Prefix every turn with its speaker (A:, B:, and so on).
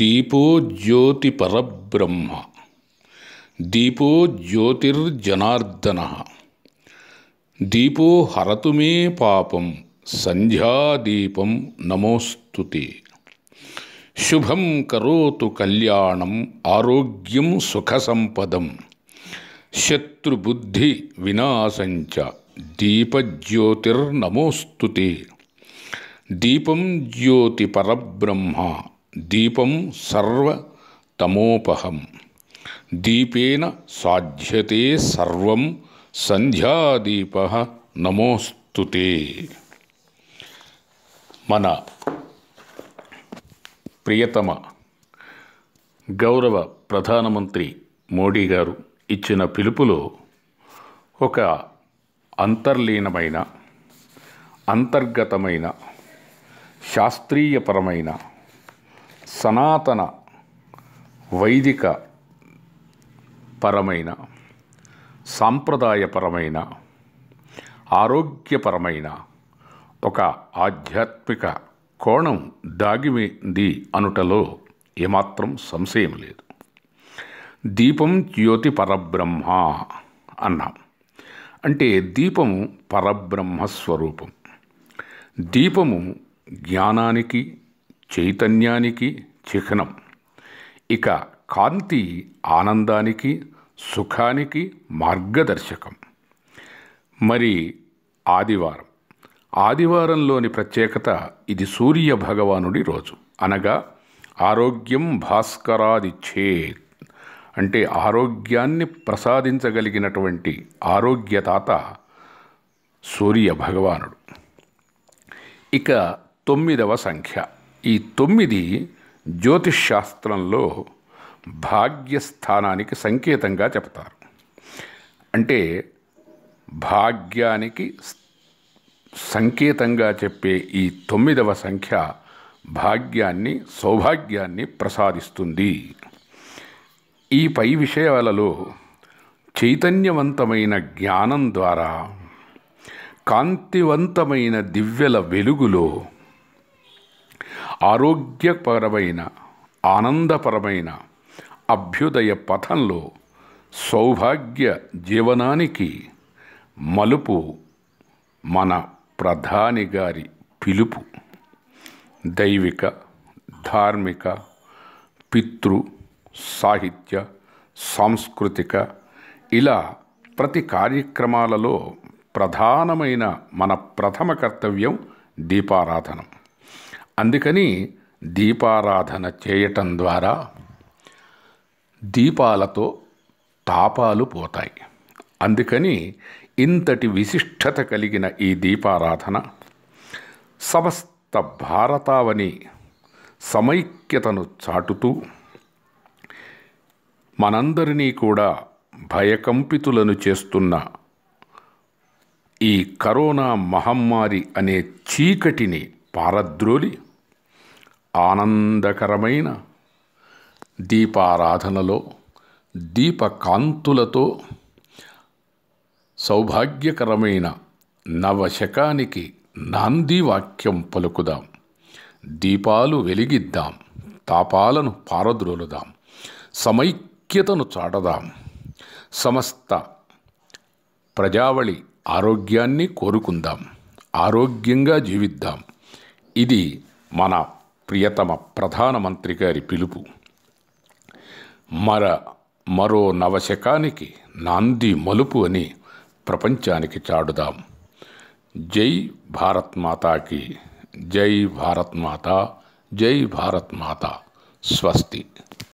A: दीपो ज्योतिपरब्रह्म दीपो ज्योतिर्जनार्दन दीपो हरतु मे पापम संध्यादीपम नमोस्तुते शुभम करोतु कल्याण आरोग्यम सुख संपदम शत्रुबुद्धि विनाशंच दीपज्योतिर्नमोस्तुते दीपम ज्योतिपरब्रह्मा దీపం సర్వ తమోపహం దీపేన సాధ్యతే సర్వం సంధ్యాదీప నమోస్తుతే మన ప్రియతమ గౌరవ ప్రధానమంత్రి మోడీ గారు ఇచ్చిన పిలుపులో ఒక అంతర్లీనమైన అంతర్గతమైన శాస్త్రీయపరమైన సనాతన వైదిక పరమైన సాంప్రదాయపరమైన ఆరోగ్యపరమైన ఒక ఆధ్యాత్మిక కోణం దాగిమింది అనుటలో ఏమాత్రం సంశయం లేదు దీపం జ్యోతి పరబ్రహ్మ అన్నాం అంటే దీపము పరబ్రహ్మ స్వరూపం దీపము జ్ఞానానికి చైతన్యానికి చిహ్నం ఇక కాంతి ఆనందానికి సుఖానికి మార్గదర్శకం మరి ఆదివారం ఆదివారంలోని ప్రత్యేకత ఇది సూర్య భగవానుడి రోజు అనగా ఆరోగ్యం భాస్కరాదిచ్చేత్ అంటే ఆరోగ్యాన్ని ప్రసాదించగలిగినటువంటి ఆరోగ్యదాత సూర్య భగవానుడు ఇక తొమ్మిదవ సంఖ్య ఈ తొమ్మిది జ్యోతిష్శాస్త్రంలో భాగ్యస్థానానికి సంకేతంగా చెప్తారు అంటే భాగ్యానికి సంకేతంగా చెప్పే ఈ తొమ్మిదవ సంఖ్య భాగ్యాన్ని సౌభాగ్యాన్ని ప్రసాదిస్తుంది ఈ పై విషయాలలో చైతన్యవంతమైన జ్ఞానం ద్వారా కాంతివంతమైన దివ్యల వెలుగులో ఆరోగ్యపరమైన ఆనందపరమైన అభ్యుదయ పథంలో సౌభాగ్య జీవనానికి మలుపు మన ప్రధాని గారి పిలుపు దైవిక ధార్మిక పితృ సాహిత్య సాంస్కృతిక ఇలా ప్రతి కార్యక్రమాలలో ప్రధానమైన మన ప్రథమ కర్తవ్యం దీపారాధనం అందుకని దీపారాధన చేయటం ద్వారా దీపాలతో తాపాలు పోతాయి అందుకని ఇంతటి విశిష్టత కలిగిన ఈ దీపారాధన సమస్త భారతావని సమైక్యతను చాటుతూ మనందరినీ కూడా భయకంపితులను చేస్తున్న ఈ కరోనా మహమ్మారి అనే చీకటిని పారద్రోలి ఆనందకరమైన దీపారాధనలో దీపకాంతులతో సౌభాగ్యకరమైన నవశకానికి నాంది వాక్యం పలుకుదాం దీపాలు వెలిగిద్దాం తాపాలను పారద్రోలుదాం సమైక్యతను చాటదాం సమస్త ప్రజావళి ఆరోగ్యాన్ని కోరుకుందాం ఆరోగ్యంగా జీవిద్దాం ఇది మన ప్రియతమ ప్రధానమంత్రి గారి పిలుపు మర మరో నవశకానికి నాంది మలుపు అని ప్రపంచానికి చాడుదాం జై భారత్ మాతాకి జై భారత్ మాత జై భారత్ మాత స్వస్తి